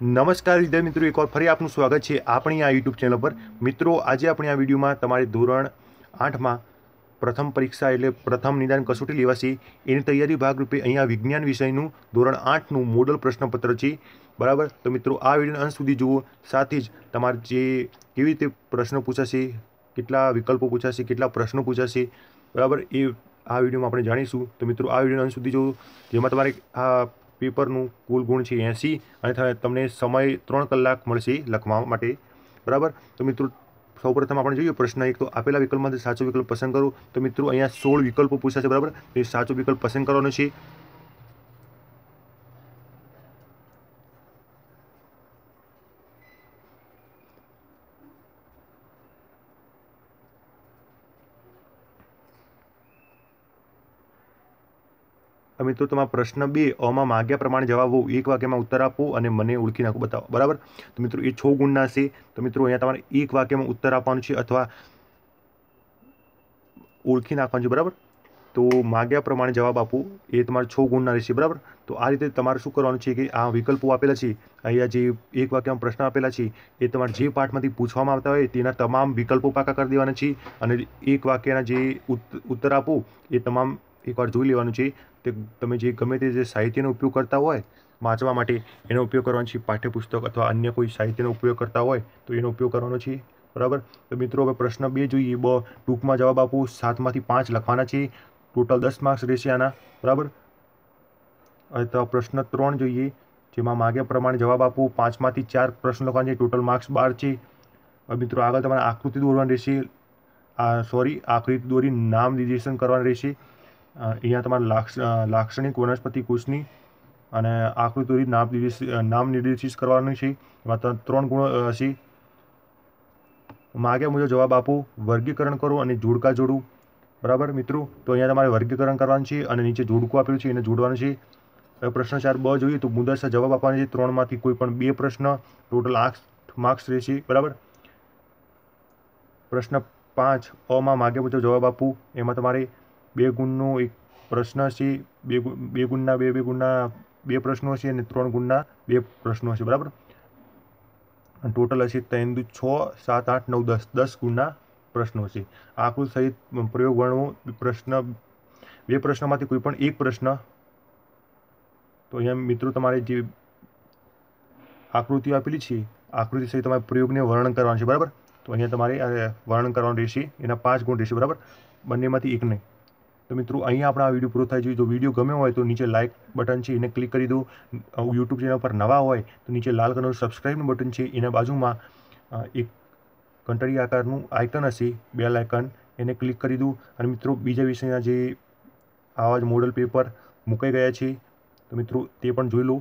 નમસ્કાર વિદ્યાર્થી મિત્રો એકવાર ફરી આપનું સ્વાગત છે આપણી આ યુટ્યુબ ચેનલ પર મિત્રો આજે આપણે આ વિડીયોમાં તમારે ધોરણ આઠમાં પ્રથમ પરીક્ષા એટલે પ્રથમ નિદાન કસોટી લેવાશે એની તૈયારી ભાગરૂપે અહીંયા વિજ્ઞાન વિષયનું ધોરણ આઠનું મોડલ પ્રશ્નપત્ર છે બરાબર તો મિત્રો આ વિડીયોના અંત સુધી જુઓ સાથે જ તમારે જે કેવી રીતે પ્રશ્નો પૂછાશે કેટલા વિકલ્પો પૂછાશે કેટલા પ્રશ્નો પૂછાશે બરાબર એ આ વિડીયોમાં આપણે જાણીશું તો મિત્રો આ વિડીયોના અંત સુધી જુઓ જેમાં તમારે આ પેપરનું કુલ ગુણ છે એંસી અને તમને સમય ત્રણ કલાક મળશે લખવા માટે બરાબર તો મિત્રો સૌપ્રથમ આપણે જોઈએ પ્રશ્ન એક તો આપેલા વિકલ્પમાંથી સાચો વિકલ્પ પસંદ કરો તો મિત્રો અહીંયા સોળ વિકલ્પો પૂછ્યા છે બરાબર તો એ સાચો વિકલ્પ પસંદ કરવાનો છે હવે મિત્રો તમારા પ્રશ્ન બે અમાં માગ્યા પ્રમાણે જવાબ હોવ એક વાક્યમાં ઉત્તર આપો અને મને ઓળખી નાખો બતાવો બરાબર તો મિત્રો એ છ ગુણના છે તો મિત્રો અહીંયા તમારે એક વાક્યમાં ઉત્તર આપવાનું છે અથવા ઓળખી નાખવાનું છે બરાબર તો માગ્યા પ્રમાણે જવાબ આપો એ તમારે છ ગુણના રહેશે બરાબર તો આ રીતે તમારે શું કરવાનું છે કે આ વિકલ્પો આપેલા છે અહીંયા જે એક વાક્યમાં પ્રશ્ન આપેલા છે એ તમારે જે પાઠમાંથી પૂછવામાં આવતા હોય તેના તમામ વિકલ્પો પાકા કરી દેવાના છે અને એક વાક્યના જે ઉત્તર આપો એ તમામ એકવાર જોઈ લેવાનું છે તે તમે જે ગમે તે જે સાહિત્યનો ઉપયોગ કરતા હોય વાંચવા માટે એનો ઉપયોગ કરવાનો છે પાઠ્યપુસ્તક અથવા અન્ય કોઈ સાહિત્યનો ઉપયોગ કરતા હોય તો એનો ઉપયોગ કરવાનો છે બરાબર તો મિત્રો હવે પ્રશ્ન બે જોઈએ બ ટૂંકમાં જવાબ આપો સાતમાંથી પાંચ લખવાના છે ટોટલ દસ માર્ક્સ રહેશે આના બરાબર તો પ્રશ્ન ત્રણ જોઈએ જેમાં માગ્યા પ્રમાણે જવાબ આપો પાંચમાંથી ચાર પ્રશ્ન લખવાના છે ટોટલ માર્ક્સ બાર છે મિત્રો આગળ તમારે આકૃતિ દોરવાની રહેશે આ સોરી આકૃતિ દોરી નામ નિર્દેશન કરવાનું રહેશે અહીંયા તમારે લાક્ષણિક વનસ્પતિ કોષની અને આકૃતિ નામ નામ નિર્દેશિત કરવાની છે એમાં ત્રણ ગુણો છે માગ્યા મુજબ જવાબ આપું વર્ગીકરણ કરું અને જોડકા જોડું બરાબર મિત્રો તો અહીંયા તમારે વર્ગીકરણ કરવાનું છે અને નીચે જોડકું આપેલું છે એને જોડવાનું છે પ્રશ્ન ચાર બ જોઈએ તો મુદરસર જવાબ આપવાનો છે ત્રણમાંથી કોઈ પણ બે પ્રશ્ન ટોટલ આઠ માર્ક્સ રહેશે બરાબર પ્રશ્ન પાંચ અમાં માગ્યા મુજબ જવાબ આપવું એમાં તમારે બે ગુણનો એક પ્રશ્ન છે બે બે ગુણના બે બે ગુણના બે પ્રશ્નો છે અને ત્રણ ગુણના બે પ્રશ્નો છે બરાબર ટોટલ હશે ત્રણ દુ છ સાત આઠ નવ દસ દસ ગુણના પ્રશ્નો છે આકૃતિ સહિત પ્રયોગ વર્ણવો પ્રશ્ન બે પ્રશ્નમાંથી કોઈ પણ એક પ્રશ્ન તો અહીંયા મિત્રો તમારે જે આકૃતિઓ આપેલી છે આકૃતિ સહિત તમારે પ્રયોગને વર્ણન કરવાનું છે બરાબર તો અહીંયા તમારે વર્ણન કરવાનું રહેશે એના પાંચ ગુણ રહેશે બરાબર બંનેમાંથી એક નહીં તો મિત્રો અહીંયા આપણે આ વિડીયો પૂરો થાય છે જો વિડીયો ગમ્યો હોય તો નીચે લાઇક બટન છે એને ક્લિક કરી દો યુટ્યુબ ચેનલ પર નવા હોય તો નીચે લાલ કલરનું સબસ્ક્રાઇબનું બટન છે એના બાજુમાં એક કંટળી આકારનું આઇકન હશે બેલ આઇકન એને ક્લિક કરી દો અને મિત્રો બીજા વિષયના જે આવા જ મોડલ પેપર મુકાઈ ગયા છે તો મિત્રો તે પણ જોઈ લો